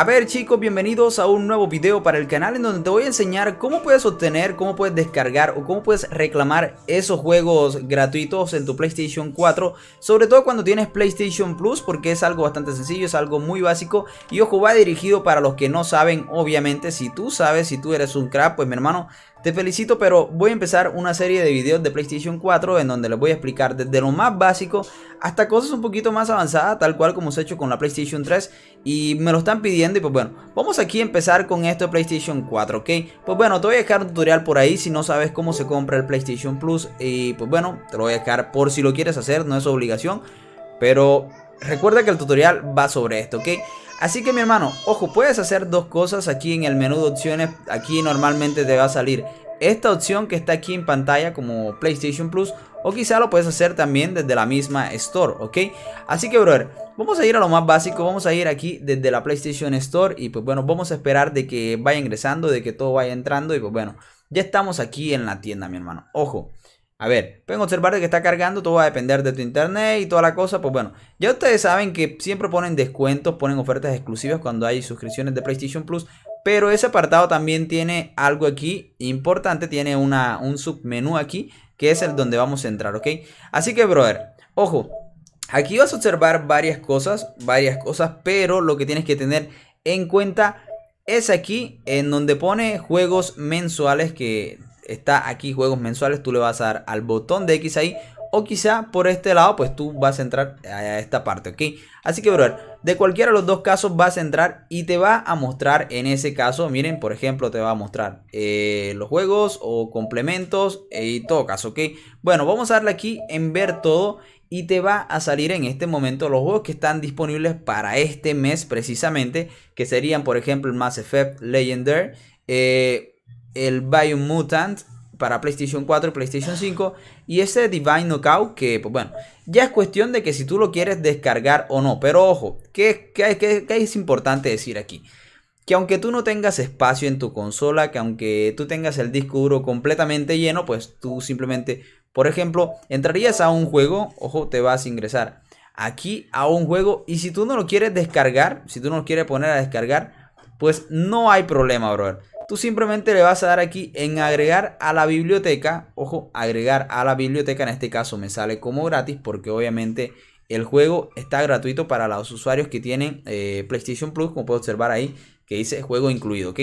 A ver chicos, bienvenidos a un nuevo video para el canal en donde te voy a enseñar cómo puedes obtener, cómo puedes descargar o cómo puedes reclamar esos juegos gratuitos en tu PlayStation 4 Sobre todo cuando tienes PlayStation Plus porque es algo bastante sencillo, es algo muy básico Y ojo, va dirigido para los que no saben, obviamente si tú sabes, si tú eres un crap, pues mi hermano te felicito, pero voy a empezar una serie de videos de PlayStation 4 en donde les voy a explicar desde lo más básico hasta cosas un poquito más avanzadas, tal cual como se ha hecho con la PlayStation 3 y me lo están pidiendo y pues bueno, vamos aquí a empezar con esto de PlayStation 4, ¿ok? Pues bueno, te voy a dejar un tutorial por ahí si no sabes cómo se compra el PlayStation Plus y pues bueno, te lo voy a dejar por si lo quieres hacer, no es obligación, pero recuerda que el tutorial va sobre esto, ¿ok? Así que mi hermano, ojo, puedes hacer dos cosas aquí en el menú de opciones. Aquí normalmente te va a salir esta opción que está aquí en pantalla como PlayStation Plus. O quizá lo puedes hacer también desde la misma Store, ¿ok? Así que, brother, vamos a ir a lo más básico. Vamos a ir aquí desde la PlayStation Store. Y pues bueno, vamos a esperar de que vaya ingresando, de que todo vaya entrando. Y pues bueno, ya estamos aquí en la tienda, mi hermano. Ojo, a ver, pueden observar que está cargando, todo va a depender de tu internet y toda la cosa. Pues bueno, ya ustedes saben que siempre ponen descuentos, ponen ofertas exclusivas cuando hay suscripciones de PlayStation Plus. Pero ese apartado también tiene algo aquí importante, tiene un submenú aquí, que es el donde vamos a entrar, ¿ok? Así que, brother, ojo, aquí vas a observar varias cosas, varias cosas, pero lo que tienes que tener en cuenta es aquí en donde pone juegos mensuales que está aquí juegos mensuales, tú le vas a dar al botón de X ahí o quizá por este lado pues tú vas a entrar a esta parte, ¿ok? Así que, brother, de cualquiera de los dos casos vas a entrar y te va a mostrar en ese caso, miren, por ejemplo, te va a mostrar eh, los juegos o complementos eh, y todo caso, ¿ok? Bueno, vamos a darle aquí en ver todo y te va a salir en este momento los juegos que están disponibles para este mes precisamente, que serían, por ejemplo, Mass Effect Legendary, eh, el Biomutant para PlayStation 4 y PlayStation 5 y ese Divine Knockout que, pues bueno, ya es cuestión de que si tú lo quieres descargar o no. Pero ojo, ¿qué, es importante decir aquí? Que aunque tú no tengas espacio en tu consola, que aunque tú tengas el disco duro completamente lleno, pues tú simplemente, por ejemplo, entrarías a un juego, ojo, te vas a ingresar aquí a un juego y si tú no lo quieres descargar, si tú no lo quieres poner a descargar, pues no hay problema, bro. Tú simplemente le vas a dar aquí en agregar a la biblioteca. Ojo, agregar a la biblioteca en este caso me sale como gratis porque obviamente el juego está gratuito para los usuarios que tienen eh, PlayStation Plus, como puedes observar ahí que dice juego incluido,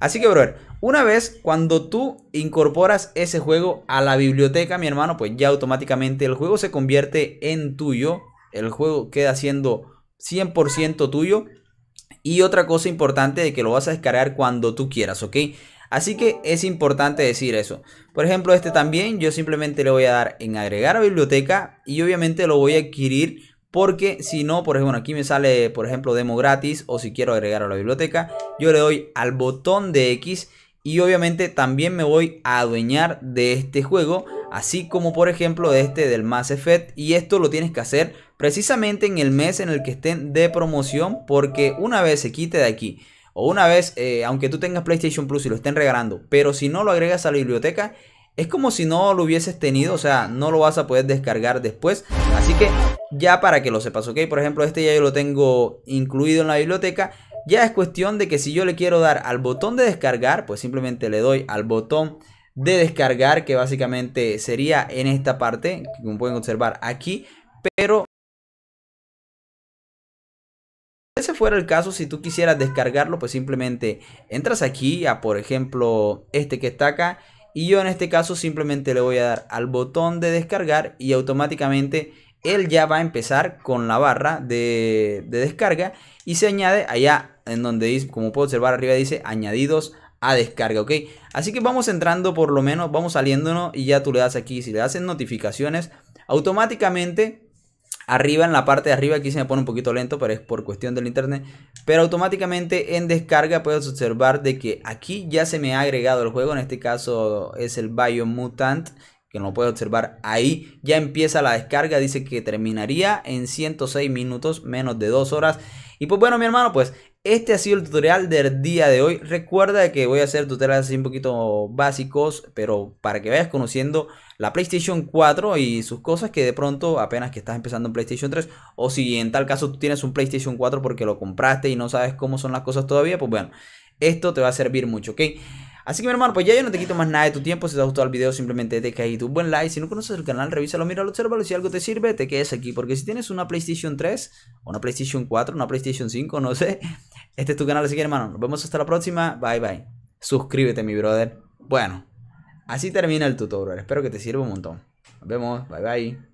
Así que, brother, una vez cuando tú incorporas ese juego a la biblioteca, mi hermano, pues ya automáticamente el juego se convierte en tuyo, el juego queda siendo 100% tuyo y otra cosa importante de que lo vas a descargar cuando tú quieras, ¿ok? Así que es importante decir eso. Por ejemplo, este también yo simplemente le voy a dar en agregar a biblioteca y obviamente lo voy a adquirir porque si no, por ejemplo, aquí me sale, por ejemplo, demo gratis o si quiero agregar a la biblioteca, yo le doy al botón de X y obviamente también me voy a adueñar de este juego, así como por ejemplo de este del Mass Effect y esto lo tienes que hacer precisamente en el mes en el que estén de promoción porque una vez se quite de aquí o una vez, eh, aunque tú tengas PlayStation Plus y lo estén regalando, pero si no lo agregas a la biblioteca, es como si no lo hubieses tenido, o sea, no lo vas a poder descargar después. Así que ya para que lo sepas, ¿ok? Por ejemplo, este ya yo lo tengo incluido en la biblioteca. Ya es cuestión de que si yo le quiero dar al botón de descargar, pues simplemente le doy al botón de descargar, que básicamente sería en esta parte, como pueden observar aquí, pero... ese fuera el caso, si tú quisieras descargarlo, pues simplemente entras aquí a, por ejemplo, este que está acá, y yo en este caso simplemente le voy a dar al botón de descargar y automáticamente él ya va a empezar con la barra de, descarga y se añade allá en donde dice, como puedo observar arriba dice añadidos a descarga, ¿ok? Así que vamos entrando por lo menos, vamos saliéndonos y ya tú le das aquí, si le hacen notificaciones, automáticamente arriba en la parte de arriba, aquí se me pone un poquito lento, pero es por cuestión del internet, pero automáticamente en descarga puedes observar de que aquí ya se me ha agregado el juego, en este caso es el Biomutant Mutant que no puede observar ahí. Ya empieza la descarga, dice que terminaría en 106 minutos, menos de 2 horas. Y pues bueno, mi hermano, pues este ha sido el tutorial del día de hoy. Recuerda que voy a hacer tutoriales así un poquito básicos, pero para que vayas conociendo la PlayStation 4 y sus cosas que de pronto apenas que estás empezando en PlayStation 3 o si en tal caso tú tienes un PlayStation 4 porque lo compraste y no sabes cómo son las cosas todavía, pues bueno, esto te va a servir mucho, ¿ok? Así que mi hermano, pues ya yo no te quito más nada de tu tiempo. Si te ha gustado el video, simplemente deja ahí tu buen like. Si no conoces el canal, revísalo, míralo, observa, Y si algo te sirve, te quedes aquí. Porque si tienes una PlayStation 3, una PlayStation 4, una PlayStation 5, no sé. Este es tu canal, así que hermano, nos vemos hasta la próxima. Bye bye. Suscríbete, mi brother. Bueno, así termina el tutorial. Espero que te sirva un montón. Nos vemos. Bye bye.